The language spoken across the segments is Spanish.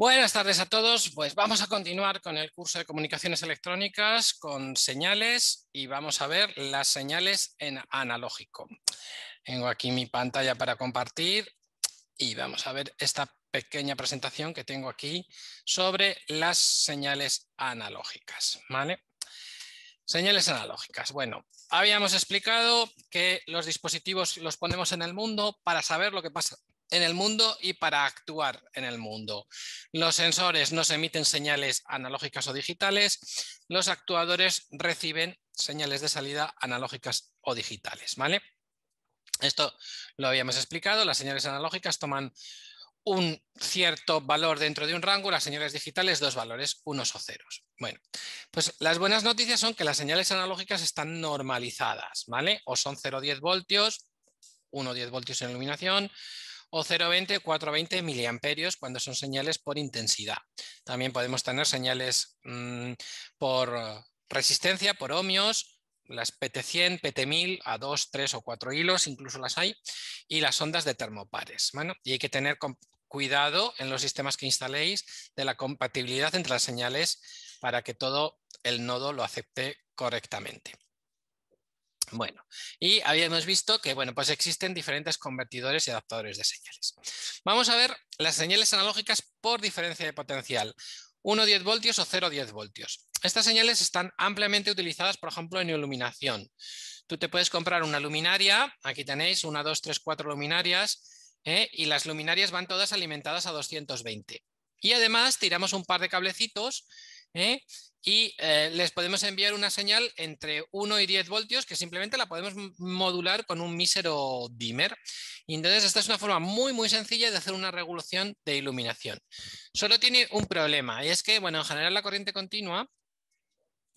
Buenas tardes a todos. Pues vamos a continuar con el curso de comunicaciones electrónicas con señales y vamos a ver las señales en analógico. Tengo aquí mi pantalla para compartir y vamos a ver esta pequeña presentación que tengo aquí sobre las señales analógicas. ¿vale? Señales analógicas. Bueno, habíamos explicado que los dispositivos los ponemos en el mundo para saber lo que pasa en el mundo y para actuar en el mundo. Los sensores nos emiten señales analógicas o digitales, los actuadores reciben señales de salida analógicas o digitales. ¿vale? Esto lo habíamos explicado, las señales analógicas toman un cierto valor dentro de un rango, las señales digitales dos valores, unos o ceros. Bueno, pues las buenas noticias son que las señales analógicas están normalizadas, ¿vale? O son 0-10 voltios, 1-10 voltios en iluminación, o 0,20, 4,20 miliamperios cuando son señales por intensidad. También podemos tener señales mm, por eh, resistencia, por ohmios, las PT100, PT1000 a 2, 3 o 4 hilos, incluso las hay, y las ondas de termopares. y hay que tener cuidado en los sistemas que instaléis de la compatibilidad entre las señales para que todo el nodo lo acepte correctamente. Bueno, y habíamos visto que bueno, pues existen diferentes convertidores y adaptadores de señales. Vamos a ver las señales analógicas por diferencia de potencial. 1,10 voltios o 0,10 voltios. Estas señales están ampliamente utilizadas, por ejemplo, en iluminación. Tú te puedes comprar una luminaria, aquí tenéis una, dos, tres, cuatro luminarias, ¿eh? y las luminarias van todas alimentadas a 220. Y además tiramos un par de cablecitos ¿eh? y eh, les podemos enviar una señal entre 1 y 10 voltios que simplemente la podemos modular con un mísero dimmer. Y entonces esta es una forma muy muy sencilla de hacer una regulación de iluminación. Solo tiene un problema y es que bueno, en general la corriente continua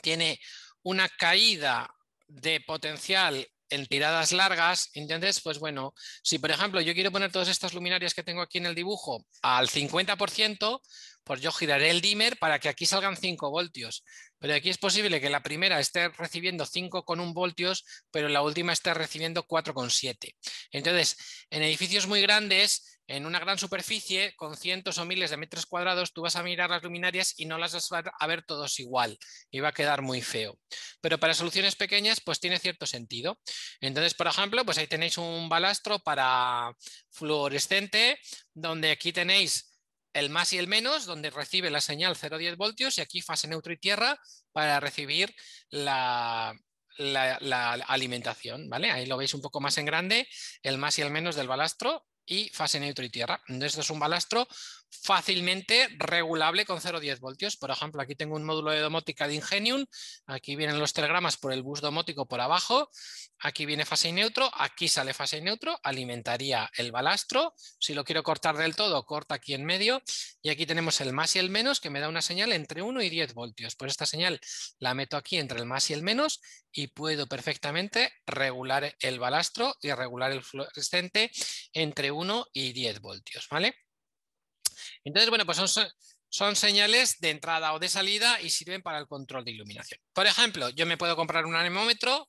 tiene una caída de potencial en tiradas largas, ¿entiendes? Pues bueno, si por ejemplo yo quiero poner todas estas luminarias que tengo aquí en el dibujo al 50%, pues yo giraré el dimmer para que aquí salgan 5 voltios. Pero aquí es posible que la primera esté recibiendo 5,1 voltios, pero la última esté recibiendo 4,7. Entonces, en edificios muy grandes en una gran superficie con cientos o miles de metros cuadrados, tú vas a mirar las luminarias y no las vas a ver todos igual y va a quedar muy feo. Pero para soluciones pequeñas, pues tiene cierto sentido. Entonces, por ejemplo, pues ahí tenéis un balastro para fluorescente, donde aquí tenéis el más y el menos, donde recibe la señal 0,10 voltios y aquí fase neutro y tierra para recibir la, alimentación, ¿vale? Ahí lo veis un poco más en grande, el más y el menos del balastro y fase neutro y tierra. Entonces, esto es un balastro fácilmente regulable con 0-10 voltios. Por ejemplo, aquí tengo un módulo de domótica de Ingenium, aquí vienen los telegramas por el bus domótico por abajo, aquí viene fase y neutro, aquí sale fase neutro, alimentaría el balastro, si lo quiero cortar del todo, corta aquí en medio, y aquí tenemos el más y el menos que me da una señal entre 1 y 10 voltios. Pues esta señal la meto aquí entre el más y el menos y puedo perfectamente regular el balastro y regular el fluorescente entre 1 y 10 voltios, ¿vale? Entonces, bueno, pues son, señales de entrada o de salida y sirven para el control de iluminación. Por ejemplo, yo me puedo comprar un anemómetro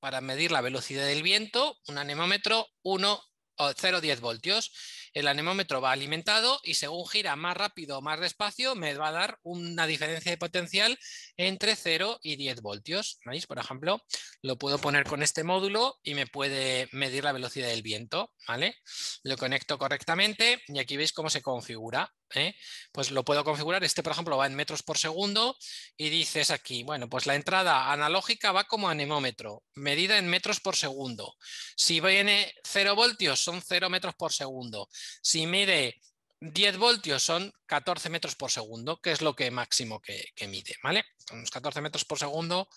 para medir la velocidad del viento, un anemómetro 1 o 0,10 voltios el anemómetro va alimentado y según gira más rápido o más despacio, me va a dar una diferencia de potencial entre 0 y 10 voltios. Por ejemplo, lo puedo poner con este módulo y me puede medir la velocidad del viento. ¿vale? Lo conecto correctamente y aquí veis cómo se configura. ¿eh? Pues lo puedo configurar. Este, por ejemplo, va en metros por segundo y dices aquí, bueno, pues la entrada analógica va como anemómetro, medida en metros por segundo. Si viene 0 voltios, son 0 metros por segundo. Si mide 10 voltios son 14 metros por segundo, que es lo que máximo que, mide, ¿vale? Unos 14 metros por segundo,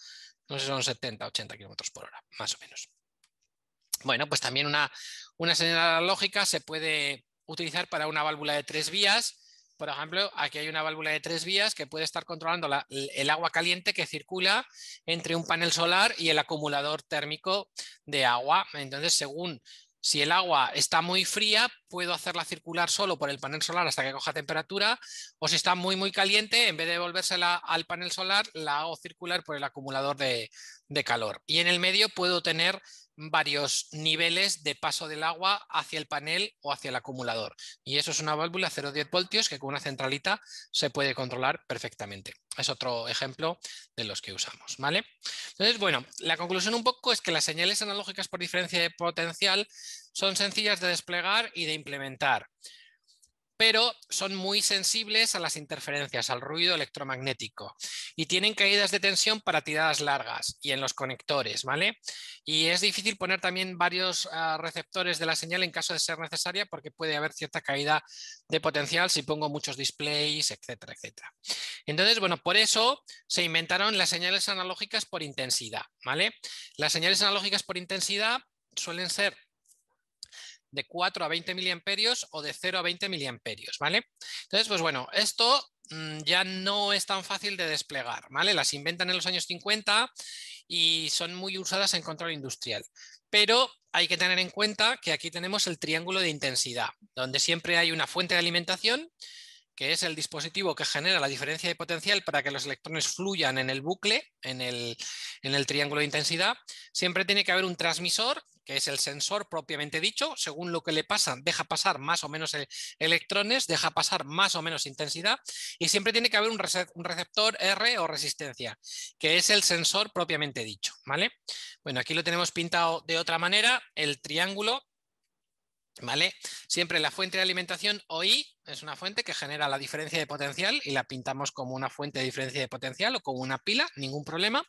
no sé, son 70, 80 kilómetros por hora, más o menos. Bueno, pues también una, señal lógica se puede utilizar para una válvula de tres vías. Por ejemplo, aquí hay una válvula de tres vías que puede estar controlando el agua caliente que circula entre un panel solar y el acumulador térmico de agua. Entonces, según si el agua está muy fría, puedo hacerla circular solo por el panel solar hasta que coja temperatura, o si está muy, muy caliente, en vez de devolvérsela al panel solar, la hago circular por el acumulador de, de calor. Y en el medio puedo tener varios niveles de paso del agua hacia el panel o hacia el acumulador. Y eso es una válvula 0,10 voltios que con una centralita se puede controlar perfectamente. Es otro ejemplo de los que usamos. ¿vale? Entonces, bueno, la conclusión un poco es que las señales analógicas por diferencia de potencial son sencillas de desplegar y de implementar pero son muy sensibles a las interferencias, al ruido electromagnético y tienen caídas de tensión para tiradas largas y en los conectores, ¿vale? Y es difícil poner también varios ah, receptores de la señal en caso de ser necesaria porque puede haber cierta caída de potencial si pongo muchos displays, etcétera, etcétera. Entonces, bueno, por eso se inventaron las señales analógicas por intensidad, ¿vale? Las señales analógicas por intensidad suelen ser de 4 a 20 miliamperios o de 0 a 20 miliamperios, ¿vale? Entonces, pues bueno, esto mm, ya no es tan fácil de desplegar, ¿vale? Las inventan en los años 50 y son muy usadas en control industrial. Pero hay que tener en cuenta que aquí tenemos el triángulo de intensidad, donde siempre hay una fuente de alimentación, que es el dispositivo que genera la diferencia de potencial para que los electrones fluyan en el bucle, en el, en el, triángulo de intensidad, siempre tiene que haber un transmisor que es el sensor propiamente dicho, según lo que le pasa, deja pasar más o menos electrones, deja pasar más o menos intensidad y siempre tiene que haber un, receptor R o resistencia, que es el sensor propiamente dicho, ¿vale? Bueno, aquí lo tenemos pintado de otra manera, el triángulo, ¿vale? Siempre la fuente de alimentación o es una fuente que genera la diferencia de potencial y la pintamos como una fuente de diferencia de potencial o como una pila, ningún problema.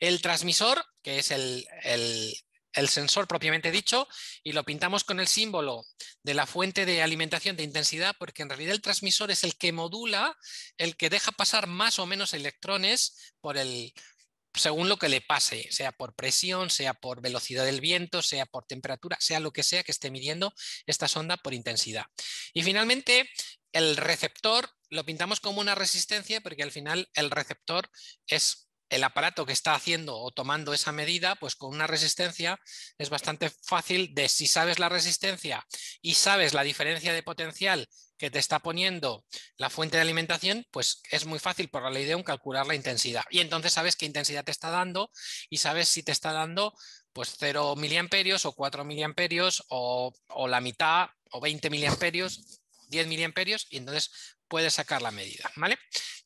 El transmisor, que es el, el el sensor propiamente dicho y lo pintamos con el símbolo de la fuente de alimentación de intensidad porque en realidad el transmisor es el que modula, el que deja pasar más o menos electrones por el, según lo que le pase, sea por presión, sea por velocidad del viento, sea por temperatura, sea lo que sea que esté midiendo esta sonda por intensidad. Y finalmente, el receptor lo pintamos como una resistencia porque al final el receptor es el aparato que está haciendo o tomando esa medida, pues con una resistencia es bastante fácil de si sabes la resistencia y sabes la diferencia de potencial que te está poniendo la fuente de alimentación, pues es muy fácil por la ley de Ohm calcular la intensidad. Y entonces sabes qué intensidad te está dando y sabes si te está dando pues 0 miliamperios o 4 miliamperios o, la mitad o 20 miliamperios, 10 miliamperios y entonces puedes sacar la medida, ¿vale?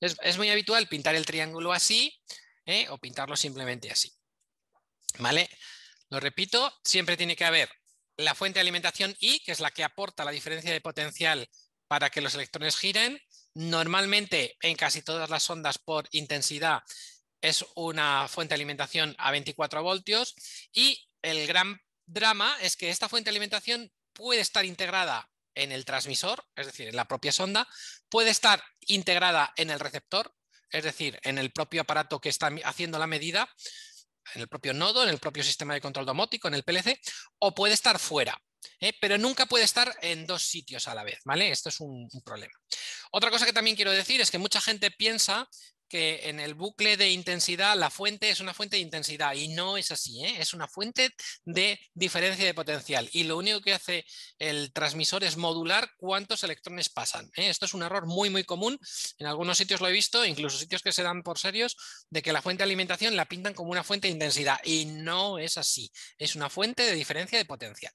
es muy habitual pintar el triángulo así, ¿eh? o pintarlo simplemente así. ¿Vale? Lo repito, siempre tiene que haber la fuente de alimentación I, que es la que aporta la diferencia de potencial para que los electrones giren. Normalmente, en casi todas las ondas por intensidad, es una fuente de alimentación a 24 voltios. Y el gran drama es que esta fuente de alimentación puede estar integrada en el transmisor, es decir, en la propia sonda, puede estar integrada en el receptor, es decir, en el propio aparato que está haciendo la medida, en el propio nodo, en el propio sistema de control domótico, en el PLC, o puede estar fuera, ¿eh? pero nunca puede estar en dos sitios a la vez, ¿vale? Esto es un, problema. Otra cosa que también quiero decir es que mucha gente piensa que en el bucle de intensidad la fuente es una fuente de intensidad y no es así, ¿eh? es una fuente de diferencia de potencial y lo único que hace el transmisor es modular cuántos electrones pasan. ¿eh? Esto es un error muy muy común, en algunos sitios lo he visto, incluso sitios que se dan por serios, de que la fuente de alimentación la pintan como una fuente de intensidad y no es así, es una fuente de diferencia de potencial.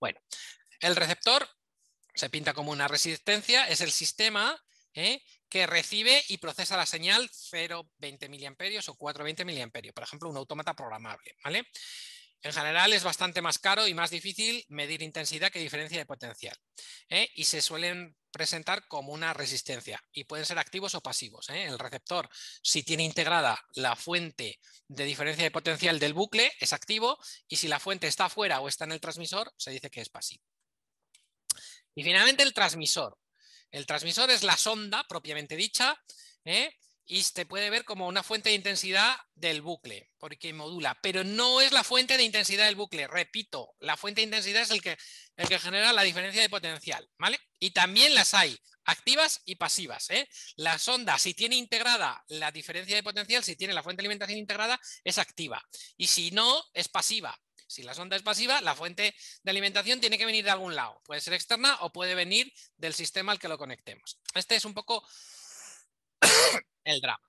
Bueno, el receptor se pinta como una resistencia, es el sistema ¿eh? que recibe y procesa la señal 0,20 miliamperios o 4,20 miliamperios, por ejemplo, un autómata programable. ¿vale? En general es bastante más caro y más difícil medir intensidad que diferencia de potencial. ¿eh? Y se suelen presentar como una resistencia y pueden ser activos o pasivos. ¿eh? El receptor, si tiene integrada la fuente de diferencia de potencial del bucle, es activo y si la fuente está fuera o está en el transmisor, se dice que es pasivo. Y finalmente el transmisor. El transmisor es la sonda propiamente dicha ¿eh? y se puede ver como una fuente de intensidad del bucle, porque modula, pero no es la fuente de intensidad del bucle. Repito, la fuente de intensidad es el que, el que genera la diferencia de potencial. ¿vale? Y también las hay activas y pasivas. ¿eh? La sonda, si tiene integrada la diferencia de potencial, si tiene la fuente de alimentación integrada, es activa. Y si no, es pasiva. Si la sonda es pasiva, la fuente de alimentación tiene que venir de algún lado. Puede ser externa o puede venir del sistema al que lo conectemos. Este es un poco el drama.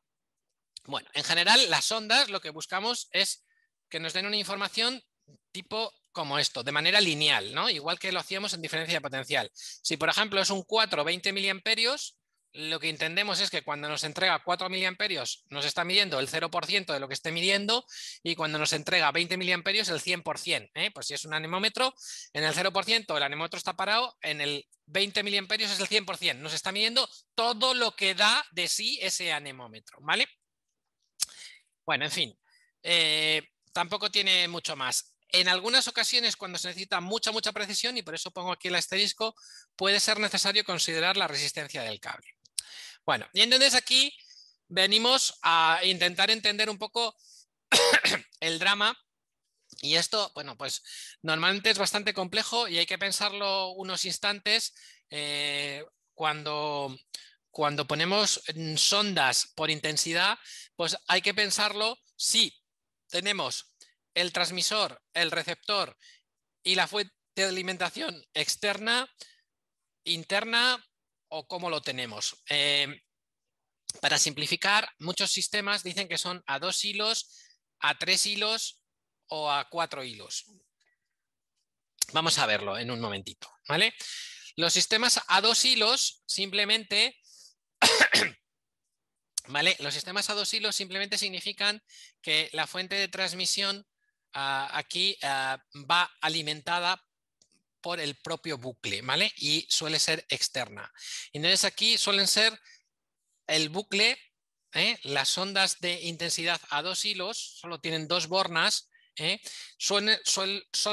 Bueno, en general, las ondas lo que buscamos es que nos den una información tipo como esto, de manera lineal, ¿no? igual que lo hacíamos en diferencia de potencial. Si, por ejemplo, es un 4 o 20 miliamperios, lo que entendemos es que cuando nos entrega 4 miliamperios nos está midiendo el 0% de lo que esté midiendo y cuando nos entrega 20 miliamperios el 100%. ¿eh? Pues si es un anemómetro, en el 0% el anemómetro está parado, en el 20 miliamperios es el 100%. Nos está midiendo todo lo que da de sí ese anemómetro. ¿vale? Bueno, en fin, eh, tampoco tiene mucho más. En algunas ocasiones, cuando se necesita mucha, mucha precisión, y por eso pongo aquí el asterisco, puede ser necesario considerar la resistencia del cable. Bueno, y entonces aquí venimos a intentar entender un poco el drama y esto, bueno, pues normalmente es bastante complejo y hay que pensarlo unos instantes eh, cuando, cuando ponemos sondas por intensidad, pues hay que pensarlo si tenemos el transmisor, el receptor y la fuente de alimentación externa, interna, o cómo lo tenemos. Em, para simplificar, muchos sistemas dicen que son a dos hilos, a tres hilos o a cuatro hilos. Vamos a verlo en un momentito. ¿vale? Los sistemas a dos hilos simplemente... ¿vale? Los sistemas a dos hilos simplemente significan que la fuente de transmisión ah, aquí ah, va alimentada por el propio bucle, ¿vale? Y suele ser externa. Entonces aquí suelen ser el bucle, ¿eh? las ondas de intensidad a dos hilos, solo tienen dos bornas, ¿eh? son,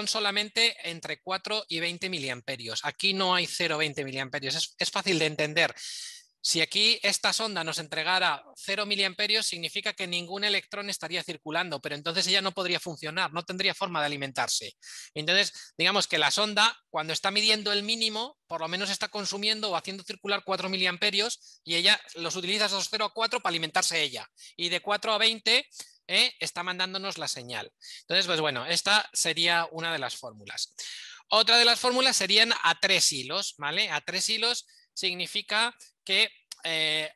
solamente entre 4 y 20 miliamperios. Aquí no hay 0,20 miliamperios, es fácil de entender. Si aquí esta sonda nos entregara 0 miliamperios, significa que ningún electrón estaría circulando, pero entonces ella no podría funcionar, no tendría forma de alimentarse. Entonces, digamos que la sonda, cuando está midiendo el mínimo, por lo menos está consumiendo o haciendo circular 4 miliamperios y ella los utiliza esos 0 a 4 para alimentarse ella. Y de 4 a 20 ¿eh? está mandándonos la señal. Entonces, pues bueno, esta sería una de las fórmulas. Otra de las fórmulas serían a tres hilos, ¿vale? A tres hilos significa que eh,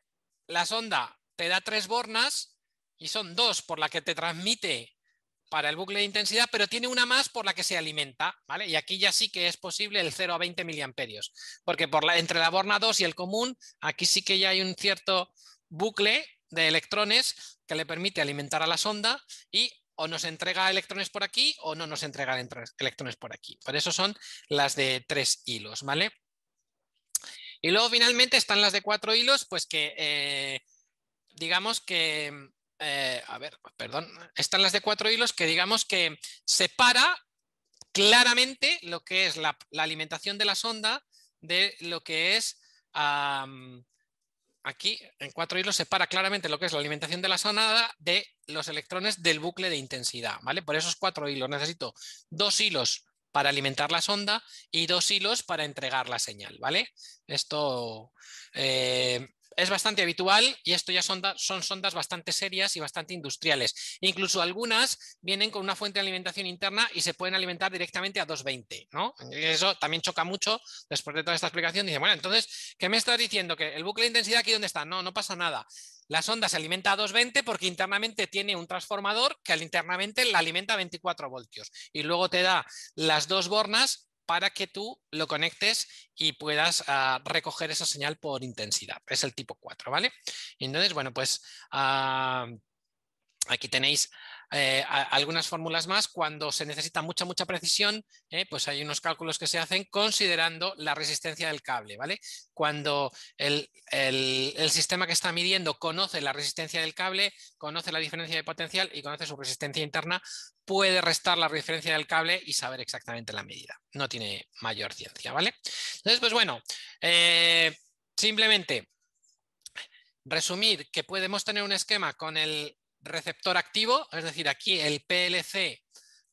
la sonda te da tres bornas y son dos por la que te transmite para el bucle de intensidad, pero tiene una más por la que se alimenta, ¿vale? Y aquí ya sí que es posible el 0 a 20 miliamperios, porque por entre la borna 2 y el común, aquí sí que ya hay un cierto bucle de electrones que le permite alimentar a la sonda y o nos entrega electrones por aquí o no nos entrega electrones por aquí. Por eso son las de tres hilos, ¿vale? Y luego finalmente están las de cuatro hilos, pues que eh, digamos que, mm, eh, a ver, perdón, están las de cuatro hilos que digamos que separa claramente lo que es la, alimentación de la sonda de lo que es, ah, mm, aquí en cuatro hilos separa claramente lo que es la alimentación de la sonda de los electrones del bucle de intensidad, ¿vale? Por esos cuatro hilos necesito dos hilos para alimentar la sonda y dos hilos para entregar la señal, ¿vale? Esto eh, es bastante habitual y esto ya son, son, sondas bastante serias y bastante industriales. Incluso algunas vienen con una fuente de alimentación interna y se pueden alimentar directamente a 220, ¿no? Eso también choca mucho después de toda esta explicación. Dice, bueno, entonces, ¿qué me estás diciendo? ¿Que el bucle de intensidad aquí dónde está? No, no pasa nada. La sonda se alimenta a 220 porque internamente tiene un transformador que internamente la alimenta a 24 voltios y luego te da las dos bornas para que tú lo conectes y puedas ah, recoger esa señal por intensidad. Es el tipo 4, ¿vale? Entonces, bueno, pues ah, Aquí tenéis eh, algunas fórmulas más. Cuando se necesita mucha, mucha precisión, eh, pues hay unos cálculos que se hacen considerando la resistencia del cable. ¿vale? Cuando el, sistema que está midiendo conoce la resistencia del cable, conoce la diferencia de potencial y conoce su resistencia interna, puede restar la diferencia del cable y saber exactamente la medida. No tiene mayor ciencia. ¿vale? Entonces, pues bueno, eh, simplemente resumir que podemos tener un esquema con el receptor activo, es decir, aquí el PLC,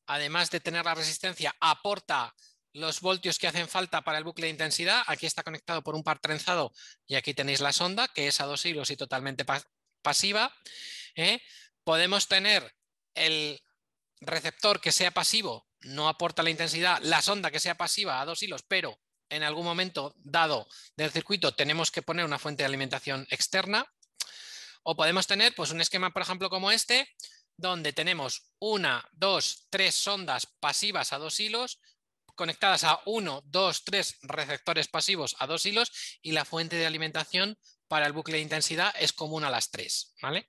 además de tener la resistencia, aporta los voltios que hacen falta para el bucle de intensidad. Aquí está conectado por un par trenzado y aquí tenéis la sonda, que es a dos hilos y totalmente pasiva. ¿eh? Podemos tener el receptor que sea pasivo, no aporta la intensidad, la sonda que sea pasiva a dos hilos, pero en algún momento dado del circuito tenemos que poner una fuente de alimentación externa. O podemos tener pues, un esquema, por ejemplo, como este, donde tenemos una, dos, tres sondas pasivas a dos hilos, conectadas a uno, dos, tres receptores pasivos a dos hilos y la fuente de alimentación para el bucle de intensidad es común a las tres. ¿vale?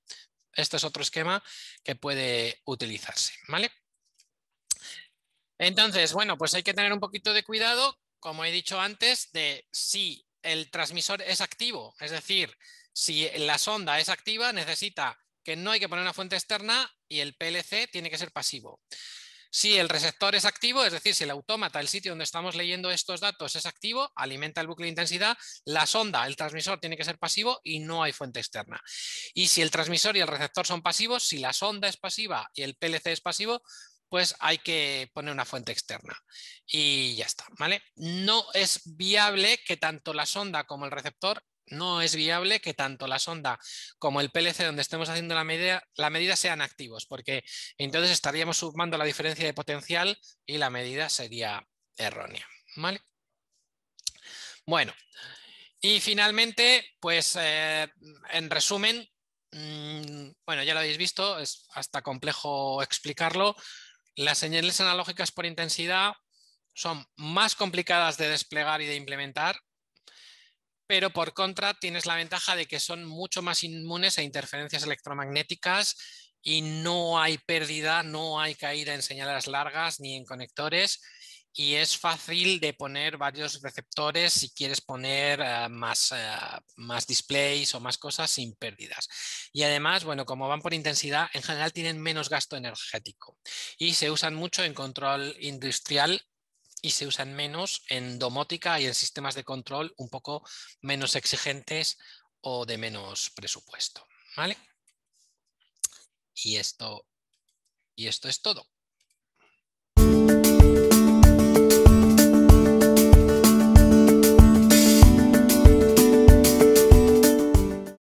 Este es otro esquema que puede utilizarse. ¿vale? Entonces, bueno, pues hay que tener un poquito de cuidado, como he dicho antes, de si el transmisor es activo, es decir, si la sonda es activa, necesita que no hay que poner una fuente externa y el PLC tiene que ser pasivo. Si el receptor es activo, es decir, si el autómata, el sitio donde estamos leyendo estos datos es activo, alimenta el bucle de intensidad, la sonda, el transmisor tiene que ser pasivo y no hay fuente externa. Y si el transmisor y el receptor son pasivos, si la sonda es pasiva y el PLC es pasivo, pues hay que poner una fuente externa y ya está, ¿vale? No es viable que tanto la sonda como el receptor no es viable que tanto la sonda como el PLC donde estemos haciendo la medida, la medida sean activos, porque entonces estaríamos sumando la diferencia de potencial y la medida sería errónea. Bueno, y finalmente, pues eh, en resumen, mm, bueno, ya lo habéis visto, es hasta complejo explicarlo, las señales analógicas por intensidad son más complicadas de desplegar y de implementar pero por contra tienes la ventaja de que son mucho más inmunes a interferencias electromagnéticas y no hay pérdida, no hay caída en señales largas ni en conectores y es fácil de poner varios receptores si quieres poner eh, más, eh, más displays o más cosas sin pérdidas. Y además, bueno, como van por intensidad, en general tienen menos gasto energético y se usan mucho en control industrial y se usan menos en domótica y en sistemas de control un poco menos exigentes o de menos presupuesto. ¿vale? Y esto, y esto es todo.